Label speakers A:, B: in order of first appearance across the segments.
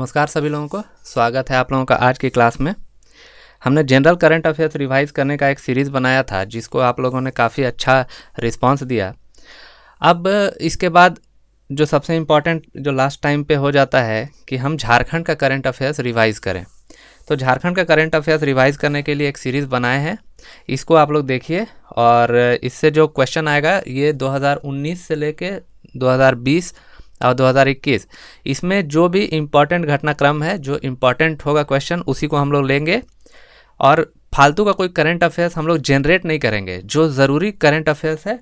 A: नमस्कार सभी लोगों को स्वागत है आप लोगों का आज की क्लास में हमने जनरल करंट अफेयर्स रिवाइज करने का एक सीरीज़ बनाया था जिसको आप लोगों ने काफ़ी अच्छा रिस्पांस दिया अब इसके बाद जो सबसे इम्पॉर्टेंट जो लास्ट टाइम पे हो जाता है कि हम झारखंड का करंट अफेयर्स रिवाइज करें तो झारखंड का करंट अफेयर्स रिवाइज करने के लिए एक सीरीज़ बनाए हैं इसको आप लोग देखिए और इससे जो क्वेश्चन आएगा ये दो से ले कर और 2021 इसमें जो भी इम्पॉर्टेंट घटनाक्रम है जो इम्पॉर्टेंट होगा क्वेश्चन उसी को हम लोग लेंगे और फालतू का कोई करंट अफेयर्स हम लोग जनरेट नहीं करेंगे जो ज़रूरी करंट अफेयर्स है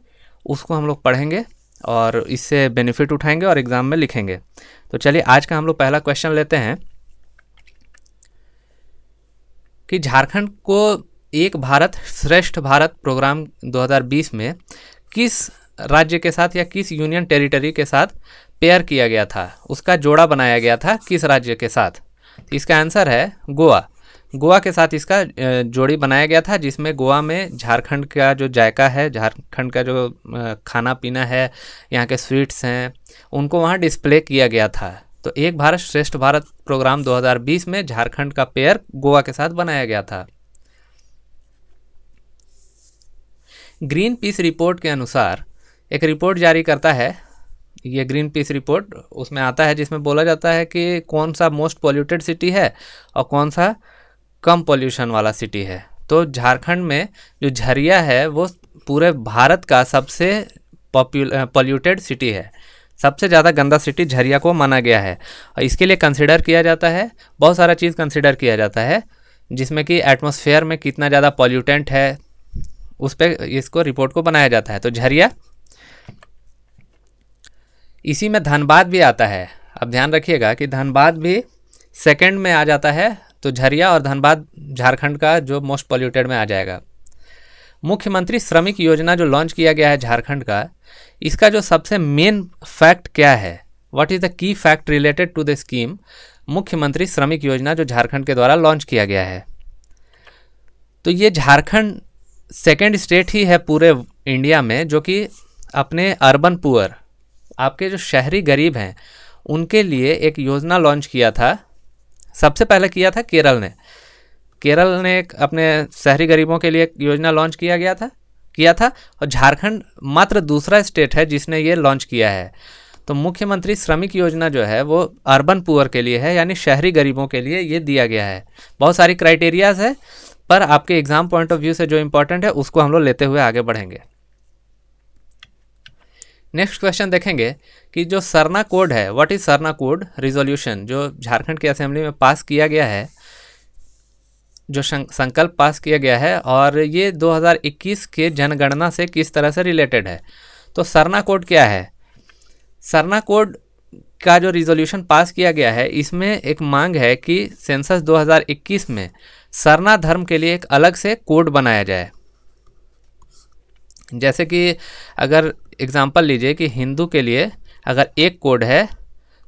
A: उसको हम लोग पढ़ेंगे और इससे बेनिफिट उठाएंगे और एग्ज़ाम में लिखेंगे तो चलिए आज का हम लोग पहला क्वेश्चन लेते हैं कि झारखंड को एक भारत श्रेष्ठ भारत प्रोग्राम 2020 में किस राज्य के साथ या किस यूनियन टेरिटरी के साथ पेयर किया गया था उसका जोड़ा बनाया गया था किस राज्य के साथ इसका आंसर है गोवा गोवा के साथ इसका जोड़ी बनाया गया था जिसमें गोवा में झारखंड का जो जायका है झारखंड का जो खाना पीना है यहाँ के स्वीट्स हैं उनको वहाँ डिस्प्ले किया गया था तो एक भारत श्रेष्ठ भारत प्रोग्राम 2020 में झारखंड का पेयर गोवा के साथ बनाया गया था ग्रीन पीस रिपोर्ट के अनुसार एक रिपोर्ट जारी करता है ये ग्रीन पीस रिपोर्ट उसमें आता है जिसमें बोला जाता है कि कौन सा मोस्ट पॉल्यूटेड सिटी है और कौन सा कम पॉल्यूशन वाला सिटी है तो झारखंड में जो झरिया है वो पूरे भारत का सबसे पॉल्यूटेड सिटी है सबसे ज़्यादा गंदा सिटी झरिया को माना गया है और इसके लिए कंसिडर किया जाता है बहुत सारा चीज़ कंसिडर किया जाता है जिसमें कि एटमोसफेयर में कितना ज़्यादा पॉल्यूटेंट है उस पर इसको रिपोर्ट को बनाया जाता है तो झरिया इसी में धनबाद भी आता है अब ध्यान रखिएगा कि धनबाद भी सेकंड में आ जाता है तो झरिया और धनबाद झारखंड का जो मोस्ट पॉल्यूटेड में आ जाएगा मुख्यमंत्री श्रमिक योजना जो लॉन्च किया गया है झारखंड का इसका जो सबसे मेन फैक्ट क्या है what is the key fact related to the scheme Mukhyamantri Shramik योजना जो झारखंड के द्वारा लॉन्च किया गया है तो ये झारखंड सेकेंड स्टेट ही है पूरे इंडिया में जो कि अपने अर्बन पुअर आपके जो शहरी गरीब हैं उनके लिए एक योजना लॉन्च किया था सबसे पहले किया था केरल ने केरल ने अपने शहरी गरीबों के लिए एक योजना लॉन्च किया गया था किया था और झारखंड मात्र दूसरा स्टेट है जिसने ये लॉन्च किया है तो मुख्यमंत्री श्रमिक योजना जो है वो अर्बन पुअर के लिए है यानी शहरी गरीबों के लिए ये दिया गया है बहुत सारी क्राइटेरियाज है पर आपके एग्ज़ाम पॉइंट ऑफ व्यू से जो इम्पोर्टेंट है उसको हम लोग लेते हुए आगे बढ़ेंगे नेक्स्ट क्वेश्चन देखेंगे कि जो सरना कोड है what is Sarna code resolution जो झारखंड की असेंबली में पास किया गया है जो संकल्प पास किया गया है और ये 2021 के जनगणना से किस तरह से रिलेटेड है तो सरना कोड क्या है सरना कोड का जो रिजोल्यूशन पास किया गया है इसमें एक मांग है कि सेंसस 2021 में सरना धर्म के लिए एक अलग से कोड बनाया जाए जैसे कि अगर एग्ज़ाम्पल लीजिए कि हिंदू के लिए अगर एक कोड है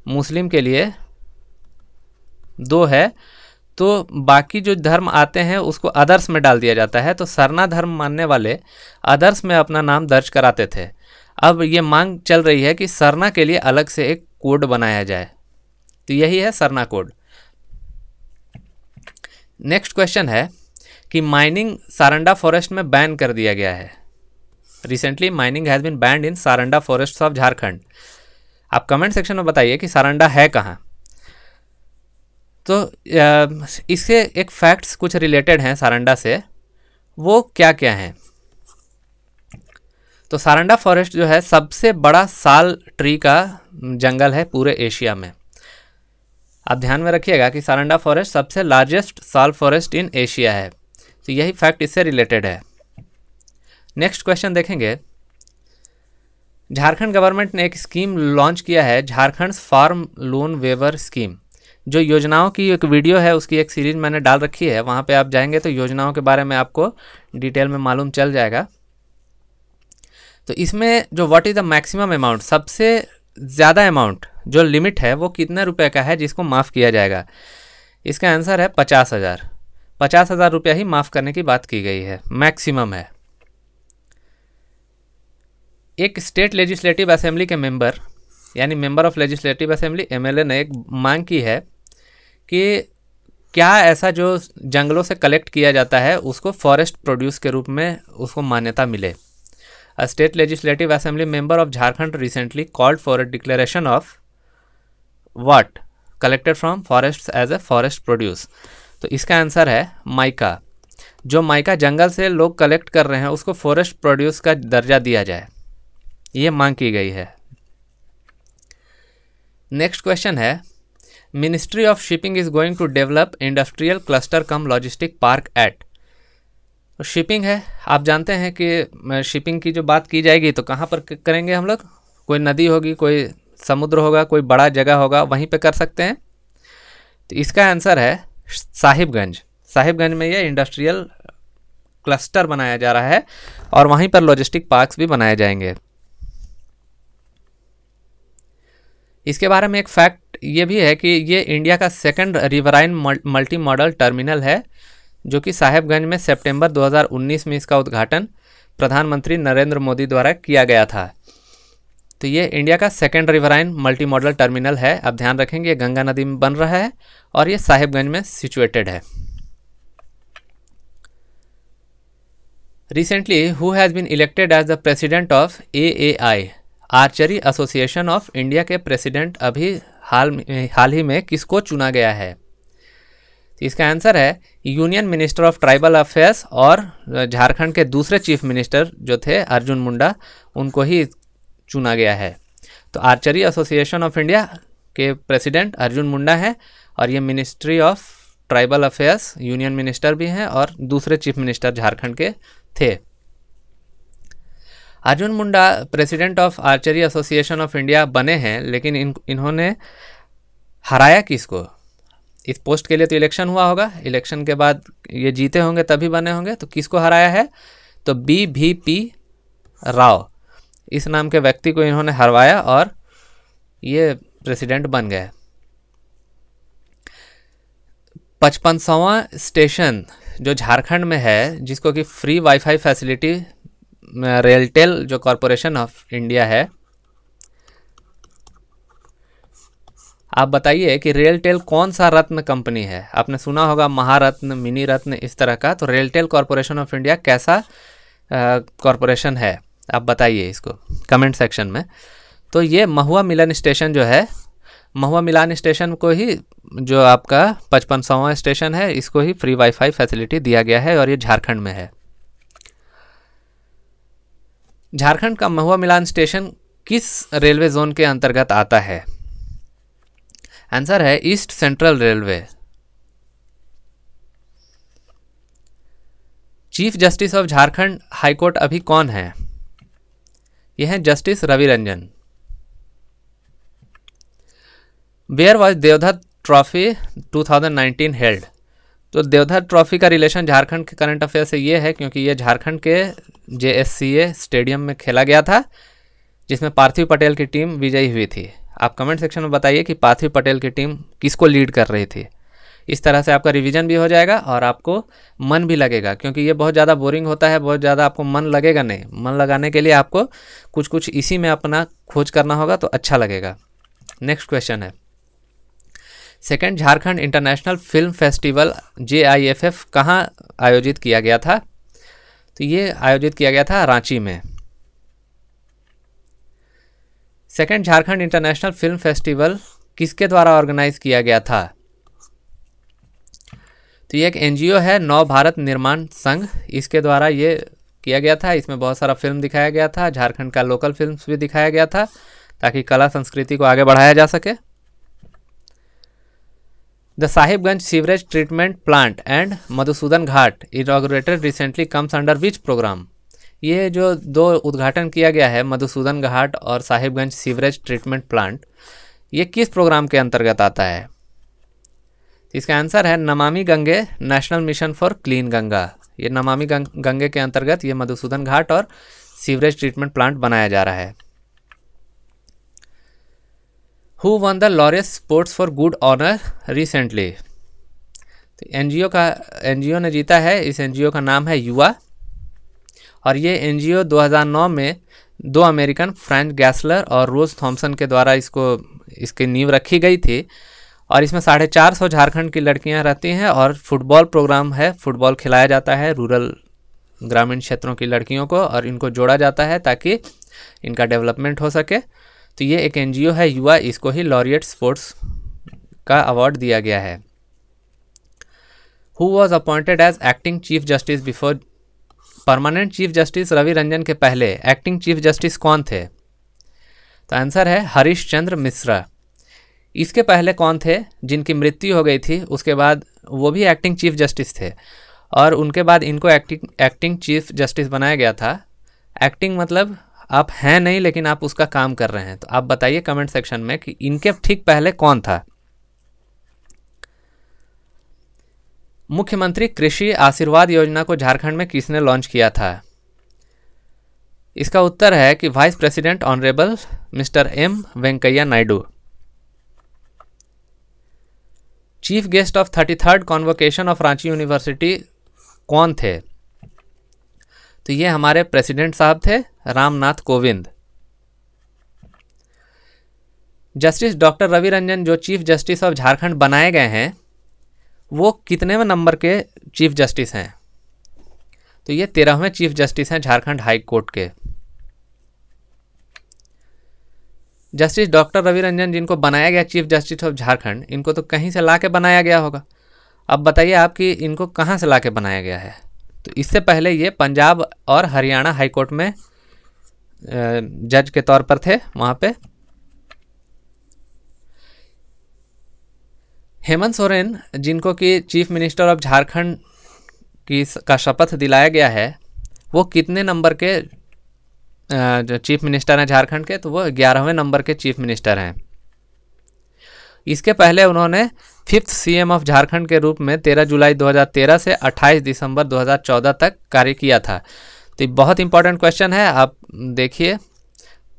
A: मुस्लिम के लिए दो है तो बाकी जो धर्म आते हैं उसको अदर्स में डाल दिया जाता है तो सरना धर्म मानने वाले अदर्स में अपना नाम दर्ज कराते थे अब ये मांग चल रही है कि सरना के लिए अलग से एक कोड बनाया जाए तो यही है सरना कोड नेक्स्ट क्वेश्चन है कि माइनिंग सारंडा फॉरेस्ट में बैन कर दिया गया है recently mining has been banned in Saranda forest of Jharkhand आप कमेंट सेक्शन में बताइए कि सारंडा है कहाँ तो इससे एक फैक्ट्स कुछ रिलेटेड हैं सारंडा से वो क्या क्या हैं तो सारंडा फॉरेस्ट जो है सबसे बड़ा साल ट्री का जंगल है पूरे एशिया में आप ध्यान में रखिएगा कि सारंडा फॉरेस्ट सबसे largest sal forest in Asia है तो यही फैक्ट इससे रिलेटेड है नेक्स्ट क्वेश्चन देखेंगे झारखंड गवर्नमेंट ने एक स्कीम लॉन्च किया है Jharkhand farm loan waiver scheme जो योजनाओं की एक वीडियो है उसकी एक सीरीज मैंने डाल रखी है वहाँ पे आप जाएंगे तो योजनाओं के बारे में आपको डिटेल में मालूम चल जाएगा तो इसमें जो what is the maximum amount सबसे ज़्यादा अमाउंट जो लिमिट है वो कितने रुपए का है जिसको माफ़ किया जाएगा इसका आंसर है पचास हज़ार पचास हज़ार रुपया ही माफ़ करने की बात की गई है मैक्सिमम है एक स्टेट लेजिस्लेटिव असेंबली के मेंबर यानी member of legislative assembly MLA ने एक मांग की है कि क्या ऐसा जो जंगलों से कलेक्ट किया जाता है उसको फॉरेस्ट प्रोड्यूस के रूप में उसको मान्यता मिले a state legislative assembly member of Jharkhand recently called for a declaration of what collected from forest as a forest produce तो इसका आंसर है माइका जो माइका जंगल से लोग कलेक्ट कर रहे हैं उसको फॉरेस्ट प्रोड्यूस का दर्जा दिया जाए ये मांग की गई है नेक्स्ट क्वेश्चन है ministry of shipping is going to develop industrial cluster cum logistic park at shipping है आप जानते हैं कि शिपिंग की जो बात की जाएगी तो कहाँ पर करेंगे हम लोग कोई नदी होगी कोई समुद्र होगा कोई बड़ा जगह होगा वहीं पे कर सकते हैं तो इसका आंसर है साहिबगंज साहिबगंज में यह इंडस्ट्रियल क्लस्टर बनाया जा रहा है और वहीं पर लॉजिस्टिक पार्क्स भी बनाए जाएंगे इसके बारे में एक फैक्ट ये भी है कि ये इंडिया का second riverine multi modal terminal है जो कि साहेबगंज में सितंबर 2019 में इसका उद्घाटन प्रधानमंत्री नरेंद्र मोदी द्वारा किया गया था तो ये इंडिया का second riverine multi modal terminal है आप ध्यान रखेंगे ये गंगा नदी में बन रहा है और ये साहेबगंज में सिचुएटेड है recently who has been elected as the president of A A I archery association of India के प्रेसिडेंट अभी हाल हाल ही में किसको चुना गया है तो इसका आंसर है union minister of tribal affairs और झारखंड के दूसरे चीफ मिनिस्टर जो थे अर्जुन मुंडा उनको ही चुना गया है तो आर्चरी एसोसिएशन ऑफ इंडिया के प्रेसिडेंट अर्जुन मुंडा हैं और ये ministry of tribal affairs union minister भी हैं और दूसरे चीफ मिनिस्टर झारखंड के थे Arjun Munda president of archery association of India बने हैं लेकिन इन इन्होंने हराया किसको इस पोस्ट के लिए तो इलेक्शन हुआ होगा इलेक्शन के बाद ये जीते होंगे तभी बने होंगे तो किसको हराया है तो बी भी पी राव इस नाम के व्यक्ति को इन्होंने हरवाया और ये प्रेसिडेंट बन गए सवा स्टेशन जो झारखंड में है जिसको कि फ्री वाईफाई फैसिलिटी रेलटेल जो कॉरपोरेशन ऑफ इंडिया है आप बताइए कि रेलटेल कौन सा रत्न कंपनी है आपने सुना होगा महारत्न मिनी रत्न इस तरह का तो रेलटेल कॉरपोरेशन ऑफ इंडिया कैसा कॉरपोरेशन है आप बताइए इसको कमेंट सेक्शन में तो ये महुआ मिलन स्टेशन जो है महुआ मिलान स्टेशन को ही जो आपका पचपन सौवा स्टेशन है इसको ही फ्री वाईफाई फैसिलिटी दिया गया है और ये झारखंड में है झारखंड का महुआ मिलान स्टेशन किस रेलवे जोन के अंतर्गत आता है आंसर है east central railway chief justice of Jharkhand high court अभी कौन है यह है justice Ravi Ranjan where was Deodhar trophy 2019 held तो देवधर ट्रॉफी का रिलेशन झारखंड के करंट अफेयर से ये है क्योंकि ये झारखंड के जे स्टेडियम में खेला गया था जिसमें पार्थिव पटेल की टीम विजयी हुई थी आप कमेंट सेक्शन में बताइए कि पार्थिव पटेल की टीम किसको लीड कर रही थी इस तरह से आपका रिवीजन भी हो जाएगा और आपको मन भी लगेगा क्योंकि ये बहुत ज़्यादा बोरिंग होता है बहुत ज़्यादा आपको मन लगेगा नहीं मन लगाने के लिए आपको कुछ कुछ इसी में अपना खोज करना होगा तो अच्छा लगेगा नेक्स्ट क्वेश्चन है second Jharkhand international film festival J I F F कहाँ आयोजित किया गया था तो ये आयोजित किया गया था रांची में second Jharkhand international film festival किसके द्वारा ऑर्गेनाइज किया गया था तो ये एक एनजीओ है नव भारत निर्माण संघ इसके द्वारा ये किया गया था इसमें बहुत सारा फिल्म दिखाया गया था झारखंड का लोकल फिल्म्स भी दिखाया गया था ताकि कला संस्कृति को आगे बढ़ाया जा सके The Sahibganj Sewerage Treatment Plant and Madhusudan Ghat inaugurated recently comes under which program? ये जो दो उद्घाटन किया गया है मधुसूदन घाट और साहिबगंज सीवरेज ट्रीटमेंट प्लांट ये किस प्रोग्राम के अंतर्गत आता है इसका आंसर है Namami Gange national mission for clean Ganga ये नमामि गंगे के अंतर्गत ये मधुसूदन घाट और सीवरेज ट्रीटमेंट प्लांट बनाया जा रहा है who won the Laureus sports for good honour recently तो एन का एन ने जीता है इस एन का नाम है युवा और ये एन 2009 में दो अमेरिकन फ्रेंच गैसलर और रोज थॉमसन के द्वारा इसको इसकी नींव रखी गई थी और इसमें साढ़े चार सौ झारखंड की लड़कियां रहती हैं और फुटबॉल प्रोग्राम है फुटबॉल खिलाया जाता है रूरल ग्रामीण क्षेत्रों की लड़कियों को और इनको जोड़ा जाता है ताकि इनका डेवलपमेंट हो सके तो ये एक एनजीओ है युवा इसको ही लॉरियट स्पोर्ट्स का अवार्ड दिया गया है who was appointed as acting chief justice before permanent chief justice Ravi Ranjan के पहले एक्टिंग चीफ जस्टिस कौन थे तो आंसर है हरीश चंद्र मिश्रा इसके पहले कौन थे जिनकी मृत्यु हो गई थी उसके बाद वो भी एक्टिंग चीफ जस्टिस थे और उनके बाद इनको एक्टिंग एक्टिंग चीफ जस्टिस बनाया गया था एक्टिंग मतलब आप हैं नहीं लेकिन आप उसका काम कर रहे हैं तो आप बताइए कमेंट सेक्शन में कि इनके ठीक पहले कौन था मुख्यमंत्री कृषि आशीर्वाद योजना को झारखंड में किसने लॉन्च किया था इसका उत्तर है कि vice president honourable mister M Venkaiah Naidu chief guest of thirty third convocation of Ranchi university कौन थे तो ये हमारे प्रेसिडेंट साहब थे रामनाथ कोविंद जस्टिस डॉक्टर रवि रंजन जो चीफ जस्टिस ऑफ झारखंड बनाए गए हैं वो कितनेवें नंबर के चीफ जस्टिस हैं तो ये तेरहवें चीफ जस्टिस हैं झारखंड हाई कोर्ट के जस्टिस डॉक्टर रवि रंजन जिनको बनाया गया चीफ जस्टिस ऑफ झारखंड इनको तो कहीं से ला के बनाया गया होगा अब बताइए आप कि इनको कहाँ से ला के बनाया गया है तो इससे पहले ये पंजाब और हरियाणा हाईकोर्ट में जज के तौर पर थे वहाँ पे हेमंत सोरेन जिनको कि चीफ मिनिस्टर ऑफ झारखंड की का शपथ दिलाया गया है वो कितने नंबर के जो चीफ मिनिस्टर हैं झारखंड के तो वो ग्यारहवें नंबर के चीफ मिनिस्टर हैं इसके पहले उन्होंने फिफ्थ सीएम ऑफ झारखंड के रूप में 13 जुलाई 2013 से 28 दिसंबर 2014 तक कार्य किया था तो बहुत इंपॉर्टेंट क्वेश्चन है आप देखिए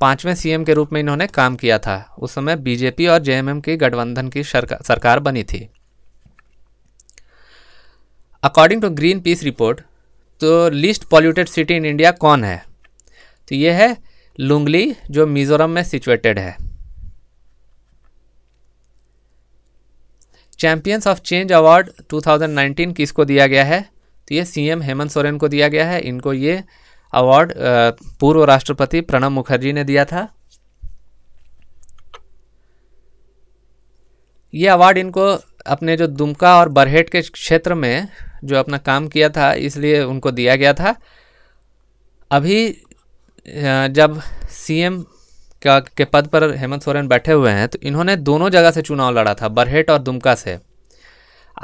A: पांचवें सीएम के रूप में इन्होंने काम किया था उस समय बीजेपी और जेएमएम की गठबंधन की सरकार बनी थी according to green peace report तो least polluted city in India कौन है तो यह है लुंगली जो मिजोरम में सिचुएटेड है चैंपियंस ऑफ चेंज अवार्ड 2019 किसको दिया गया है तो ये सीएम हेमंत सोरेन को दिया गया है इनको ये अवार्ड पूर्व राष्ट्रपति प्रणब मुखर्जी ने दिया था ये अवार्ड इनको अपने जो दुमका और बरहेट के क्षेत्र में जो अपना काम किया था इसलिए उनको दिया गया था अभी जब सीएम का के पद पर हेमंत सोरेन बैठे हुए हैं तो इन्होंने दोनों जगह से चुनाव लड़ा था बरहेट और दुमका से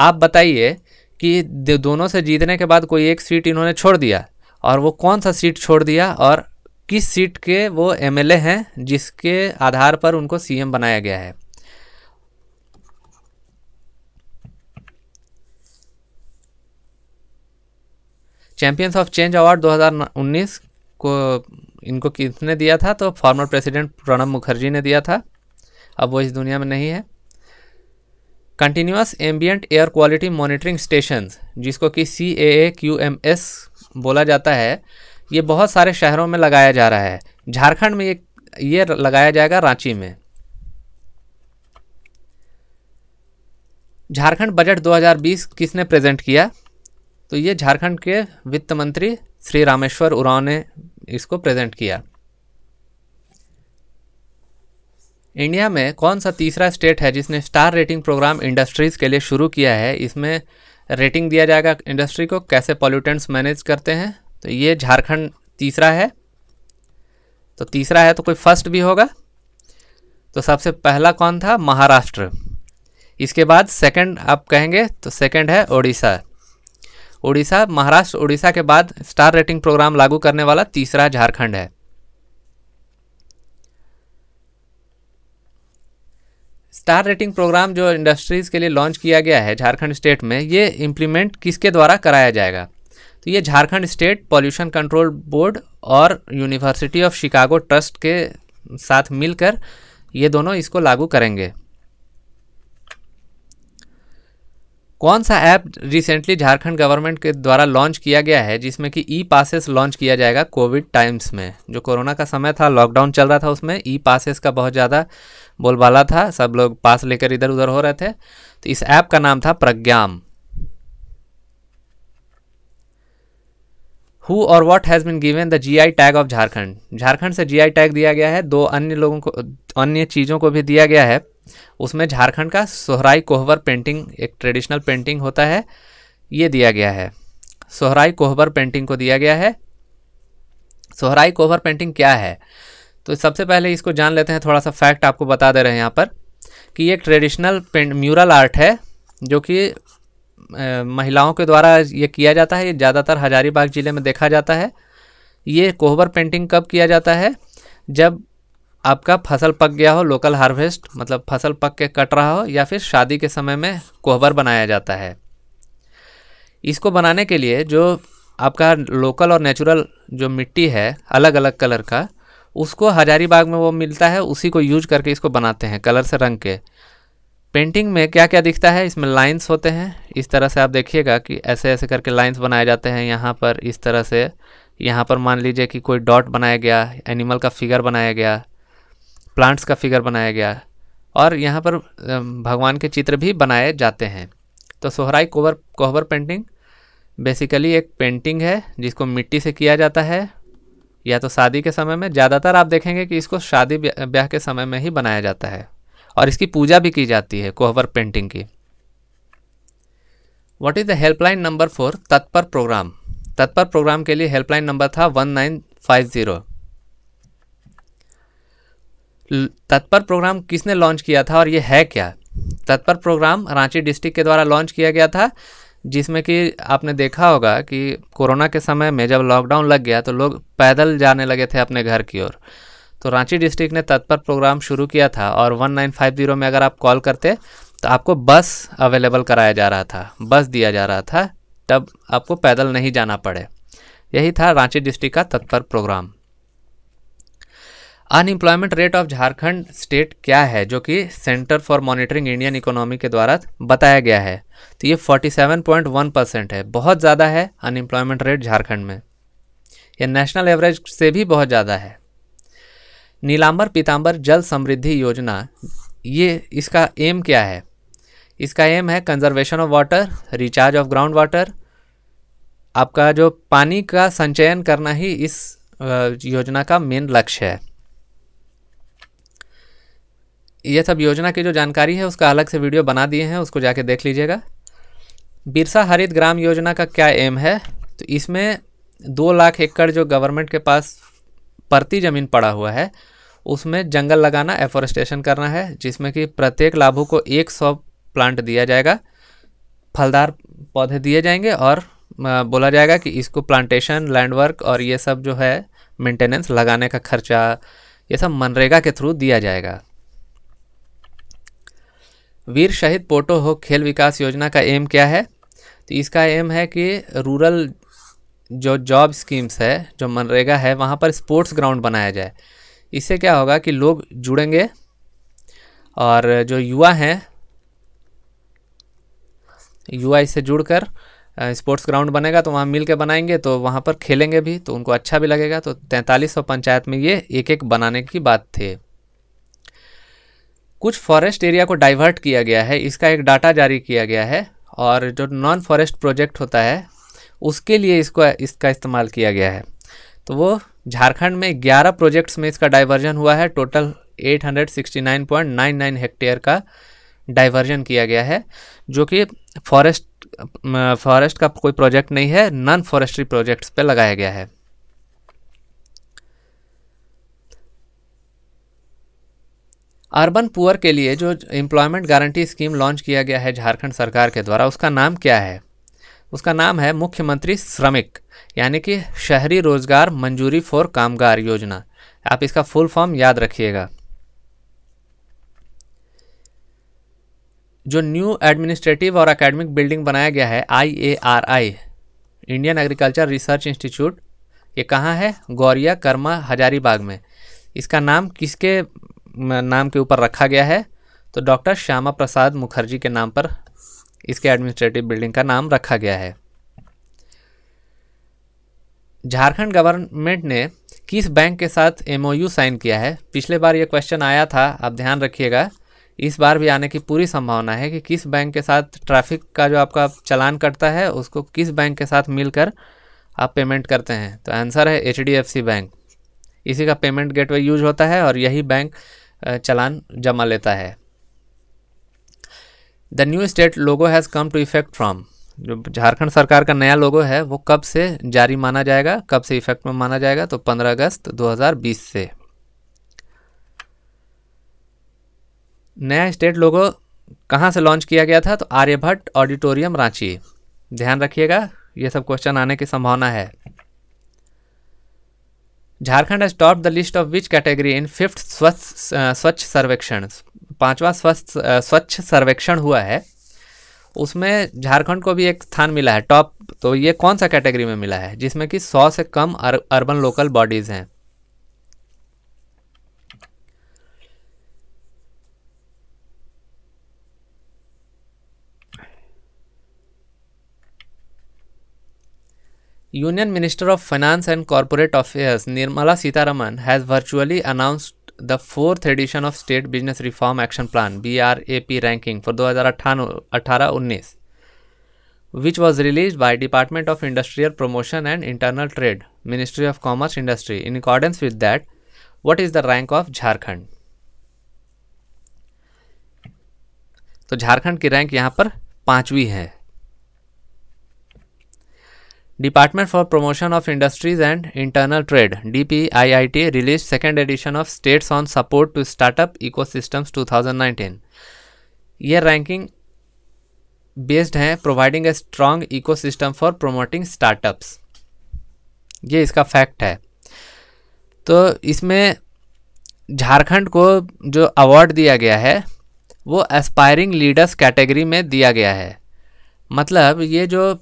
A: आप बताइए कि दोनों से जीतने के बाद कोई एक सीट इन्होंने छोड़ दिया और वो कौन सा सीट छोड़ दिया और किस सीट के वो एमएलए हैं जिसके आधार पर उनको सीएम बनाया गया है चैंपियंस ऑफ चेंज अवार्ड 2019 को इनको किसने दिया था तो फॉर्मर प्रेसिडेंट प्रणब मुखर्जी ने दिया था अब वो इस दुनिया में नहीं है continuous ambient air quality monitoring station जिसको कि C A A Q M S बोला जाता है ये बहुत सारे शहरों में लगाया जा रहा है झारखंड में ये ये लगाया जाएगा रांची में झारखंड बजट 2020 किसने प्रेजेंट किया तो ये झारखंड के वित्त मंत्री श्री रामेश्वर उरांव ने इसको प्रेजेंट किया इंडिया में कौन सा तीसरा स्टेट है जिसने स्टार रेटिंग प्रोग्राम इंडस्ट्रीज़ के लिए शुरू किया है इसमें रेटिंग दिया जाएगा इंडस्ट्री को कैसे पॉल्यूटेंट्स मैनेज करते हैं तो ये झारखंड तीसरा है तो तीसरा है तो कोई फर्स्ट भी होगा तो सबसे पहला कौन था महाराष्ट्र इसके बाद सेकंड आप कहेंगे तो सेकंड है ओडिशा ओडिशा महाराष्ट्र ओडिशा के बाद स्टार रेटिंग प्रोग्राम लागू करने वाला तीसरा झारखंड है स्टार रेटिंग प्रोग्राम जो इंडस्ट्रीज़ के लिए लॉन्च किया गया है झारखंड स्टेट में ये इम्प्लीमेंट किसके द्वारा कराया जाएगा तो ये Jharkhand state pollution control board और यूनिवर्सिटी ऑफ शिकागो ट्रस्ट के साथ मिलकर ये दोनों इसको लागू करेंगे कौन सा ऐप रिसेंटली झारखंड गवर्नमेंट के द्वारा लॉन्च किया गया है जिसमें कि ई पासेस लॉन्च किया जाएगा कोविड टाइम्स में जो कोरोना का समय था लॉकडाउन चल रहा था उसमें ई पासेस का बहुत ज़्यादा बोलबाला था सब लोग पास लेकर इधर उधर हो रहे थे तो इस ऐप का नाम था प्रज्ञाम हु और what has been given the GI tag of Jharkhand Jharkhand से जीआई टैग दिया गया है दो अन्य लोगों को अन्य चीज़ों को भी दिया गया है उसमें झारखंड का सोहराई कोहबर पेंटिंग एक ट्रेडिशनल पेंटिंग होता है ये दिया गया है सोहराई कोहबर पेंटिंग को दिया गया है सोहराई कोहबर पेंटिंग क्या है तो सबसे पहले इसको जान लेते हैं थोड़ा सा फैक्ट आपको बता दे रहे हैं यहाँ पर कि ये ट्रेडिशनल पेंट म्यूरल आर्ट है जो कि महिलाओं के द्वारा ये किया जाता है ये ज़्यादातर हजारीबाग ज़िले में देखा जाता है ये कोहबर पेंटिंग कब किया जाता है जब आपका फसल पक गया हो लोकल हार्वेस्ट मतलब फसल पक के कट रहा हो या फिर शादी के समय में कोहबर बनाया जाता है इसको बनाने के लिए जो आपका लोकल और नेचुरल जो मिट्टी है अलग अलग कलर का उसको हजारीबाग में वो मिलता है उसी को यूज करके इसको बनाते हैं कलर से रंग के पेंटिंग में क्या क्या दिखता है इसमें लाइंस होते हैं इस तरह से आप देखिएगा कि ऐसे ऐसे करके लाइंस बनाए जाते हैं यहाँ पर इस तरह से यहाँ पर मान लीजिए कि कोई डॉट बनाया गया एनिमल का फिगर बनाया गया प्लांट्स का फिगर बनाया गया और यहाँ पर भगवान के चित्र भी बनाए जाते हैं तो सोहराई कोवर कोहबर पेंटिंग बेसिकली एक पेंटिंग है जिसको मिट्टी से किया जाता है या तो शादी के समय में ज़्यादातर आप देखेंगे कि इसको शादी ब्याह के समय में ही बनाया जाता है और इसकी पूजा भी की जाती है कोहवर पेंटिंग की what is the helpline number for Tatpar programme Tatpar programme के लिए हेल्पलाइन नंबर था one nine five zero Tatpar programme किसने लॉन्च किया था और ये है क्या तत्पर प्रोग्राम रांची डिस्ट्रिक्ट के द्वारा लॉन्च किया गया था जिसमें कि आपने देखा होगा कि कोरोना के समय में जब लॉकडाउन लग गया तो लोग पैदल जाने लगे थे अपने घर की ओर तो रांची डिस्ट्रिक्ट ने तत्पर प्रोग्राम शुरू किया था और 1950 में अगर आप कॉल करते तो आपको बस अवेलेबल कराया जा रहा था बस दिया जा रहा था तब आपको पैदल नहीं जाना पड़े यही था रांची डिस्ट्रिक्ट का Tatpar programme unemployment rate of Jharkhand state क्या है जो कि centre for monitoring Indian economy के द्वारा बताया गया है तो ये 47.1 परसेंट है बहुत ज़्यादा है अनएम्प्लॉयमेंट रेट झारखंड में यह नेशनल एवरेज से भी बहुत ज़्यादा है नीलाम्बर पीताम्बर जल समृद्धि योजना ये इसका एम क्या है इसका एम है conservation of water recharge of ground water आपका जो पानी का संचयन करना ही इस योजना का मेन लक्ष्य है ये सब योजना की जो जानकारी है उसका अलग से वीडियो बना दिए हैं उसको जाके देख लीजिएगा बिरसा हरित ग्राम योजना का क्या एम है तो इसमें दो लाख एकड़ जो गवर्नमेंट के पास प्रति ज़मीन पड़ा हुआ है उसमें जंगल लगाना एफोरेस्टेशन करना है जिसमें कि प्रत्येक लाभु को एक सौ प्लांट दिया जाएगा फलदार पौधे दिए जाएंगे और बोला जाएगा कि इसको प्लांटेशन लैंडवर्क और ये सब जो है मेंटेनेंस लगाने का खर्चा ये सब मनरेगा के थ्रू दिया जाएगा वीर शहीद पोटो हो खेल विकास योजना का एम क्या है तो इसका एम है कि रूरल जो जॉब स्कीम्स है जो मनरेगा है वहाँ पर स्पोर्ट्स ग्राउंड बनाया जाए इससे क्या होगा कि लोग जुड़ेंगे और जो युवा हैं युवा इससे जुड़कर स्पोर्ट्स ग्राउंड बनेगा तो वहाँ मिल के बनाएंगे तो वहाँ पर खेलेंगे भी तो उनको अच्छा भी लगेगा तो तैंतालीस सौ पंचायत में ये एक एक बनाने की बात थी कुछ फॉरेस्ट एरिया को डाइवर्ट किया गया है इसका एक डाटा जारी किया गया है और जो नॉन फॉरेस्ट प्रोजेक्ट होता है उसके लिए इसको इसका इस्तेमाल किया गया है तो वो झारखंड में 11 प्रोजेक्ट्स में इसका डाइवर्जन हुआ है टोटल 869.99 हेक्टेयर का डाइवर्जन किया गया है जो कि फॉरेस्ट फॉरेस्ट का कोई प्रोजेक्ट नहीं है नॉन फॉरेस्ट्री प्रोजेक्ट्स पे लगाया गया है अर्बन पुअर के लिए जो एम्प्लॉयमेंट गारंटी स्कीम लॉन्च किया गया है झारखंड सरकार के द्वारा उसका नाम क्या है उसका नाम है मुख्यमंत्री श्रमिक यानी कि शहरी रोजगार मंजूरी फॉर कामगार योजना आप इसका फुल फॉर्म याद रखिएगा जो न्यू एडमिनिस्ट्रेटिव और एकेडमिक बिल्डिंग बनाया गया है IARI Indian agriculture research institute ये कहाँ है गौरिया कर्मा हजारीबाग में इसका नाम किसके नाम के ऊपर रखा गया है तो डॉक्टर श्यामा प्रसाद मुखर्जी के नाम पर इसके एडमिनिस्ट्रेटिव बिल्डिंग का नाम रखा गया है झारखंड गवर्नमेंट ने किस बैंक के साथ एमओयू साइन किया है पिछले बार ये क्वेश्चन आया था आप ध्यान रखिएगा इस बार भी आने की पूरी संभावना है कि किस बैंक के साथ ट्रैफिक का जो आपका चलान कटता है उसको किस बैंक के साथ मिलकर आप पेमेंट करते हैं तो आंसर है एच बैंक इसी का पेमेंट गेटवे यूज होता है और यही बैंक चलान जमा लेता है the new state logo has come to effect from जो झारखंड सरकार का नया लोगो है वो कब से जारी माना जाएगा कब से इफेक्ट में माना जाएगा तो 15 अगस्त 2020 से नया स्टेट लोगो कहाँ से लॉन्च किया गया था तो आर्यभट्ट ऑडिटोरियम रांची ध्यान रखिएगा ये सब क्वेश्चन आने की संभावना है Jharkhand has top the list of which category in fifth Swachh Swachh सर्वेक्षण पांचवा स्वच्छ uh, स्वच्छ सर्वेक्षण हुआ है उसमें झारखंड को भी एक स्थान मिला है टॉप तो ये कौन सा कैटेगरी में मिला है जिसमें कि सौ से कम अर, अर्बन लोकल बॉडीज़ हैं Union Minister of Finance and Corporate Affairs Nirmala Sitharaman has virtually announced the fourth edition of State Business Reform Action Plan BRAP ranking for 2018-19 which was released by Department of Industrial Promotion and Internal Trade Ministry of Commerce Industry in accordance with that what is the rank of Jharkhand तो झारखंड की rank यहाँ पर पांचवी है department for promotion of industries and internal trade D P I I T release second edition of states on support to startup eco systems two thousand nineteen ये ranking based है providing a strong eco system for promoting startups ये इसका fact है तो इसमें झारखंड को जो award दिया गया है वो एस्पायरिंग लीडर्स कैटेगरी में दिया गया है मतलब ये जो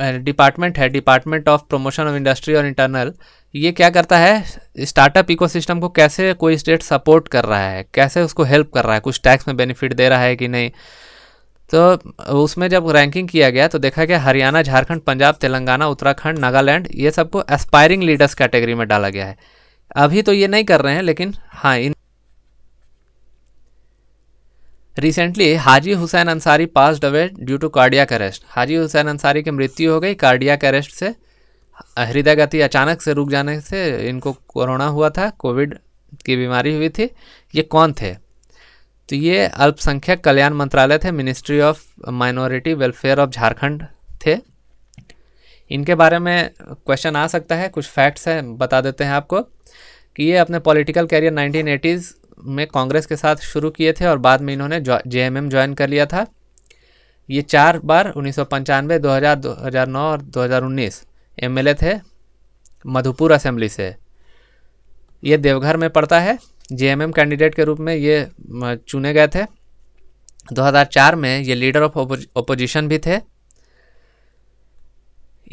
A: डिपार्टमेंट है department of promotion of industry और इंटरनल ये क्या करता है स्टार्टअप इकोसिस्टम को कैसे कोई स्टेट सपोर्ट कर रहा है कैसे उसको हेल्प कर रहा है कुछ टैक्स में बेनिफिट दे रहा है कि नहीं तो उसमें जब रैंकिंग किया गया तो देखा गया हरियाणा झारखंड पंजाब तेलंगाना उत्तराखंड नागालैंड ये सबको एस्पायरिंग लीडर्स कैटेगरी में डाला गया है अभी तो ये नहीं कर रहे हैं लेकिन हाँ in recently Haji Hussain Ansari passed away due to cardiac arrest Haji Hussain Ansari की मृत्यु हो गई कार्डियक अरेस्ट से हृदय गति अचानक से रुक जाने से इनको कोरोना हुआ था कोविड की बीमारी हुई थी ये कौन थे तो ये अल्पसंख्यक कल्याण मंत्रालय थे ministry of minority welfare of Jharkhand थे इनके बारे में क्वेश्चन आ सकता है कुछ फैक्ट्स हैं बता देते हैं आपको कि ये अपने पॉलिटिकल कैरियर 1980s में कांग्रेस के साथ शुरू किए थे और बाद में इन्होंने जे एम ज्वाइन कर लिया था ये चार बार उन्नीस सौ पंचानवे दो हज़ार दो हज़ार नौ और दो हज़ार उन्नीस एम एल ए थे मधुपुर असेंबली से ये देवघर में पड़ता है जेएमएम कैंडिडेट के रूप में ये चुने गए थे 2004 में ये लीडर ऑफ ओपोजिशन भी थे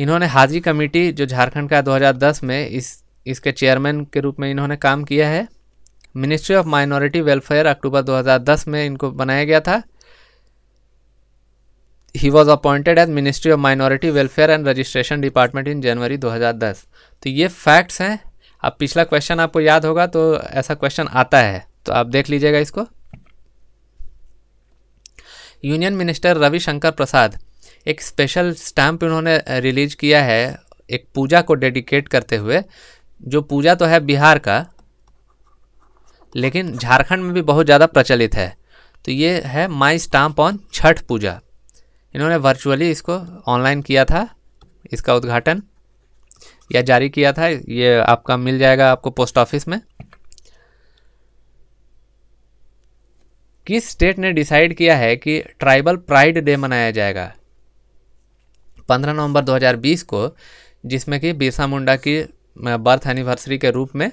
A: इन्होंने हाजी कमेटी जो झारखंड का 2010 में इस इसके चेयरमैन के रूप में इन्होंने काम किया है ministry of minority welfare October 2010 में इनको बनाया गया था he was appointed as ministry of minority welfare and registration department in January 2010 तो ये फैक्ट्स हैं अब पिछला क्वेश्चन आपको याद होगा तो ऐसा क्वेश्चन आता है तो आप देख लीजिएगा इसको यूनियन मिनिस्टर रविशंकर प्रसाद एक स्पेशल स्टैम्प इन्होंने रिलीज किया है एक पूजा को डेडिकेट करते हुए जो पूजा तो है बिहार का लेकिन झारखंड में भी बहुत ज़्यादा प्रचलित है तो ये है my stamp on Chhath Puja इन्होंने वर्चुअली इसको ऑनलाइन किया था इसका उद्घाटन या जारी किया था ये आपका मिल जाएगा आपको पोस्ट ऑफिस में किस स्टेट ने डिसाइड किया है कि ट्राइबल प्राइड डे मनाया जाएगा 15 नवंबर 2020 को जिसमें कि बिरसा मुंडा की बर्थ एनिवर्सरी के रूप में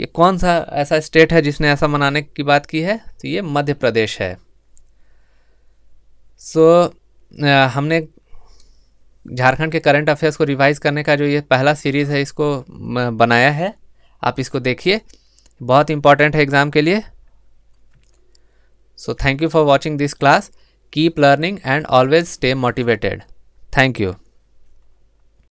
A: ये कौन सा ऐसा स्टेट है जिसने ऐसा मनाने की बात की है तो ये मध्य प्रदेश है सो so, हमने झारखंड के करंट अफेयर्स को रिवाइज करने का जो ये पहला सीरीज़ है इसको बनाया है आप इसको देखिए बहुत इंपॉर्टेंट है एग्ज़ाम के लिए so thank you for watching this class keep learning and always stay motivated thank you